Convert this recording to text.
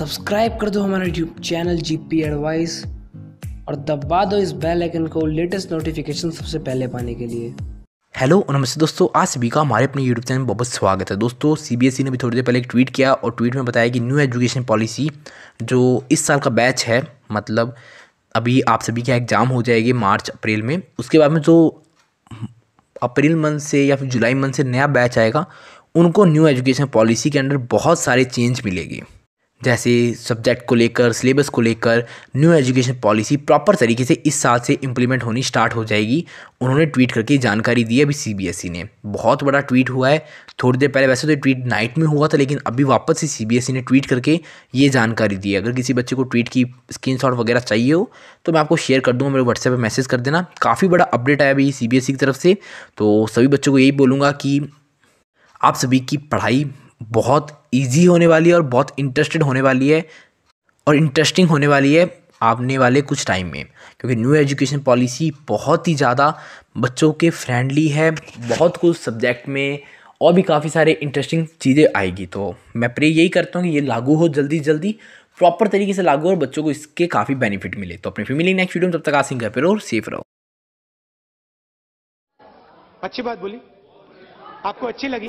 subscribe कर दो हमारा YouTube channel G P advice और दबा दो इस बेल आइकन को लेटेस्ट नोटिफिकेशन सबसे पहले पाने के लिए हेलो और नमस्ते दोस्तों आज सभी का हमारे अपने यूट्यूब चैनल में बहुत स्वागत है दोस्तों सीबीएसई e ने भी थोड़ी देर पहले एक ट्वीट किया और ट्वीट में बताया कि न्यू एजुकेशन पॉलिसी जो इस साल का बैच है मतलब अभी आप सभी का एग्ज़ाम हो जाएगी मार्च अप्रैल में उसके बाद में जो अप्रैल मंथ से या फिर जुलाई मंथ से नया बैच आएगा उनको न्यू एजुकेशन पॉलिसी के अंडर बहुत सारे चेंज मिलेगी जैसे सब्जेक्ट को लेकर सिलेबस को लेकर न्यू एजुकेशन पॉलिसी प्रॉपर तरीके से इस साल से इम्प्लीमेंट होनी स्टार्ट हो जाएगी उन्होंने ट्वीट करके जानकारी दी अभी सीबीएसई e ने बहुत बड़ा ट्वीट हुआ है थोड़ी देर पहले वैसे तो ट्वीट नाइट में हुआ था लेकिन अभी वापस से सीबीएसई e ने ट्वीट करके ये जानकारी दी है अगर किसी बच्चे को ट्वीट की स्क्रीन वगैरह चाहिए हो तो मैं आपको शेयर कर दूँगा मेरे व्हाट्सएप पर मैसेज कर देना काफ़ी बड़ा अपडेट आया अभी सी e की तरफ से तो सभी बच्चों को यही बोलूँगा कि आप सभी की पढ़ाई बहुत ईजी होने वाली है और बहुत इंटरेस्टेड होने वाली है और इंटरेस्टिंग होने वाली है आने वाले कुछ टाइम में क्योंकि न्यू एजुकेशन पॉलिसी बहुत ही ज़्यादा बच्चों के फ्रेंडली है बहुत कुछ सब्जेक्ट में और भी काफ़ी सारे इंटरेस्टिंग चीज़ें आएगी तो मैं प्रे यही करता हूँ कि ये लागू हो जल्दी जल्दी प्रॉपर तरीके से लागू हो और बच्चों को इसके काफ़ी बेनिफिट मिले तो अपने फैमिली नेक्स्ट वीडियो में तब तक आसिंग घर पर और सेफ रहो अच्छी बात बोली आपको अच्छी लगी